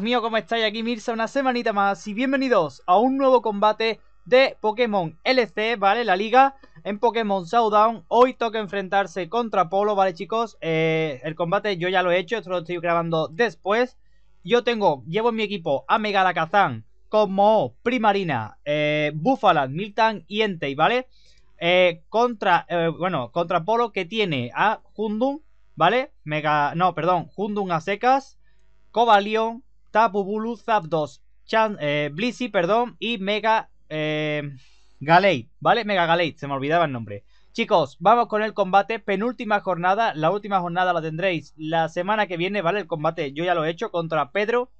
mío, ¿cómo estáis? Aquí Mirza, una semanita más y bienvenidos a un nuevo combate de Pokémon LC, ¿vale? La liga en Pokémon Showdown. Hoy toca enfrentarse contra Polo, ¿vale chicos? Eh, el combate yo ya lo he hecho, esto lo estoy grabando después. Yo tengo, llevo en mi equipo a Megalakazán como Primarina, eh, Miltan y Entei, ¿vale? Eh, contra, eh, bueno, contra Polo que tiene a Hundun, ¿vale? Mega, no, perdón, Hundun a secas, Cobalion, Tapu Bulu, 2, Chan, eh, perdón, y Mega eh, ¿vale? Mega Galei, se me olvidaba el nombre. Chicos, vamos con el combate, penúltima jornada, la última jornada la tendréis la semana que viene, ¿vale? El combate yo ya lo he hecho contra Pedro,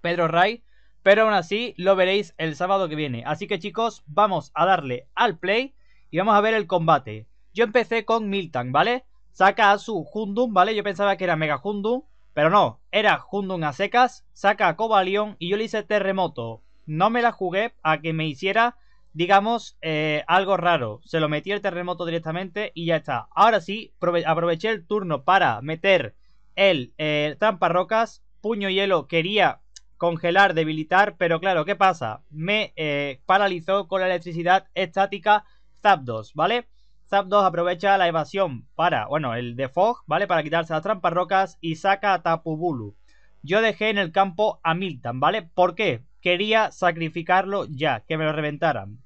Pedro Ray, pero aún así lo veréis el sábado que viene. Así que chicos, vamos a darle al play y vamos a ver el combate. Yo empecé con Miltank, ¿vale? Saca a su Hundum, ¿vale? Yo pensaba que era Mega Hundum, pero no, era Jundun a secas, saca a Cobalión y yo le hice terremoto. No me la jugué a que me hiciera, digamos, eh, algo raro. Se lo metí el terremoto directamente y ya está. Ahora sí, aproveché el turno para meter el eh, trampa rocas, puño hielo, quería congelar, debilitar, pero claro, ¿qué pasa? Me eh, paralizó con la electricidad estática Zapdos, ¿vale? TAP2 aprovecha la evasión para, bueno, el de Fog, ¿vale? Para quitarse las trampas rocas y saca a Tapu Bulu. Yo dejé en el campo a Milton, ¿vale? ¿Por qué? Quería sacrificarlo ya, que me lo reventaran.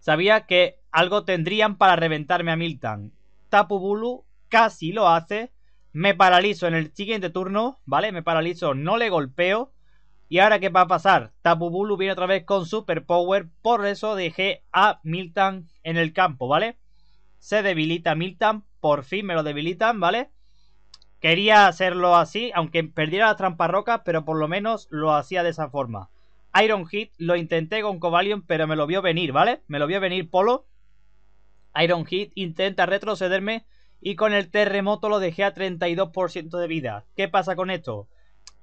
Sabía que algo tendrían para reventarme a Milton. Tapu Bulu casi lo hace. Me paralizo en el siguiente turno, ¿vale? Me paralizo, no le golpeo. ¿Y ahora qué va a pasar? Tapu Bulu viene otra vez con Super Power. Por eso dejé a Milton en el campo, ¿vale? Se debilita Milton. Por fin me lo debilitan, ¿vale? Quería hacerlo así, aunque perdiera la trampa roca pero por lo menos lo hacía de esa forma. Iron Hit lo intenté con Cobalion, pero me lo vio venir, ¿vale? Me lo vio venir Polo. Iron Hit intenta retrocederme y con el terremoto lo dejé a 32% de vida. ¿Qué pasa con esto?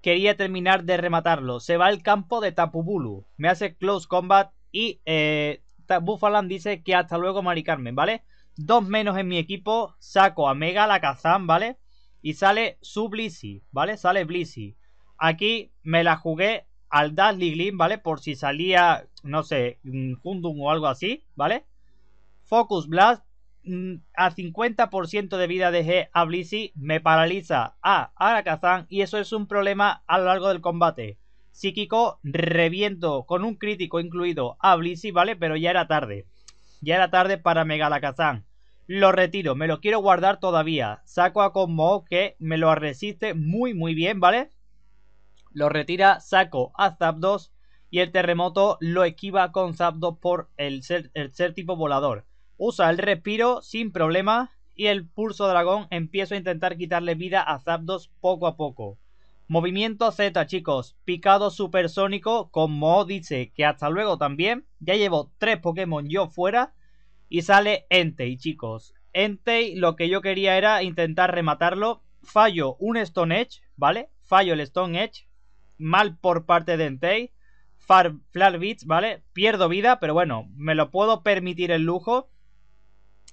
Quería terminar de rematarlo. Se va al campo de Tapubulu. Me hace close combat y eh, Bufalan dice que hasta luego, Mari Carmen, ¿vale? dos menos en mi equipo, saco a Mega la Kazan, ¿vale? Y sale su Blissey, ¿vale? Sale Blissey. Aquí me la jugué al Dazzly Gleam, ¿vale? Por si salía, no sé, Hundum o algo así, ¿vale? Focus Blast mm, a 50% de vida dejé a Blissey, me paraliza a Arakazan y eso es un problema a lo largo del combate. Psíquico, reviento con un crítico incluido a Blissey, ¿vale? Pero ya era tarde. Ya era tarde para Megalakazán. Lo retiro, me lo quiero guardar todavía. Saco a Cosmo que me lo resiste muy muy bien, ¿vale? Lo retira, saco a Zapdos y el terremoto lo esquiva con Zapdos por el ser, tipo volador. Usa el respiro sin problema y el pulso dragón empiezo a intentar quitarle vida a Zapdos poco a poco. Movimiento Z, chicos. Picado supersónico, como dice que hasta luego también. Ya llevo tres Pokémon yo fuera y sale Entei, chicos. Entei, lo que yo quería era intentar rematarlo. Fallo un Stone Edge, ¿vale? Fallo el Stone Edge. Mal por parte de Entei. Far, Beats, ¿vale? Pierdo vida, pero bueno, me lo puedo permitir el lujo.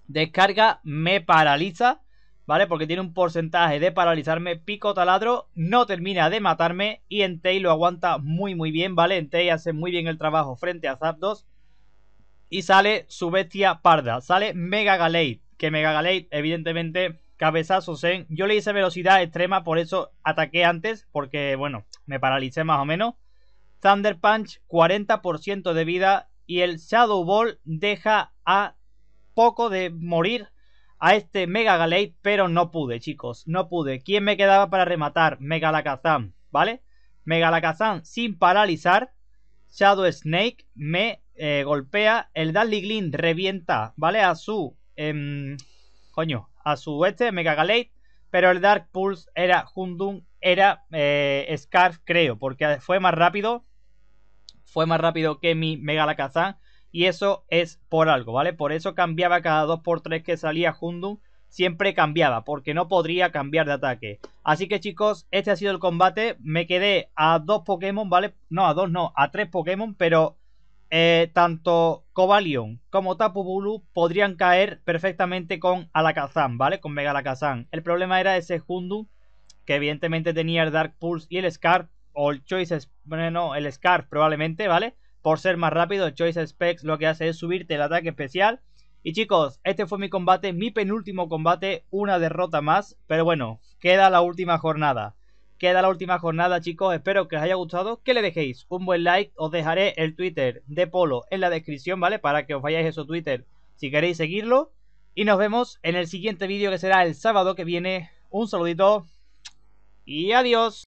Descarga, me paraliza, ¿vale? Porque tiene un porcentaje de paralizarme. Pico taladro, no termina de matarme. Y Entei lo aguanta muy, muy bien, ¿vale? Entei hace muy bien el trabajo frente a Zapdos y sale su bestia parda. Sale Mega Galate, que Mega Galate evidentemente cabezazo en... ¿eh? Yo le hice velocidad extrema, por eso ataqué antes, porque bueno, me paralicé más o menos. Thunder Punch, 40% de vida y el Shadow Ball deja a poco de morir a este Mega Galate, pero no pude, chicos, no pude. ¿Quién me quedaba para rematar? Mega Lakazam, ¿vale? Mega Lakazam sin paralizar. Shadow Snake me eh, golpea, el Dudley Gleam revienta, ¿vale? A su... Em, coño, a su este, Mega pero el Dark Pulse era Hundun, era eh, Scarf, creo, porque fue más rápido, fue más rápido que mi Mega Lakazan, y eso es por algo, ¿vale? Por eso cambiaba cada 2x3 que salía Hundun, siempre cambiaba, porque no podría cambiar de ataque. Así que chicos, este ha sido el combate, me quedé a dos Pokémon, ¿vale? No, a dos no, a tres Pokémon, pero eh, tanto Cobalion como Tapu Bulu podrían caer perfectamente con Alakazam, ¿vale? Con Mega Alakazam. El problema era ese Hundu, que evidentemente tenía el Dark Pulse y el Scar, o el Choice, bueno, el Scar probablemente, ¿vale? Por ser más rápido, el Choice Specs lo que hace es subirte el ataque especial. Y chicos, este fue mi combate, mi penúltimo combate, una derrota más, pero bueno, queda la última jornada. Queda la última jornada, chicos. Espero que os haya gustado, que le dejéis un buen like. Os dejaré el Twitter de Polo en la descripción, ¿vale? Para que os vayáis a su Twitter si queréis seguirlo. Y nos vemos en el siguiente vídeo que será el sábado que viene. Un saludito y adiós.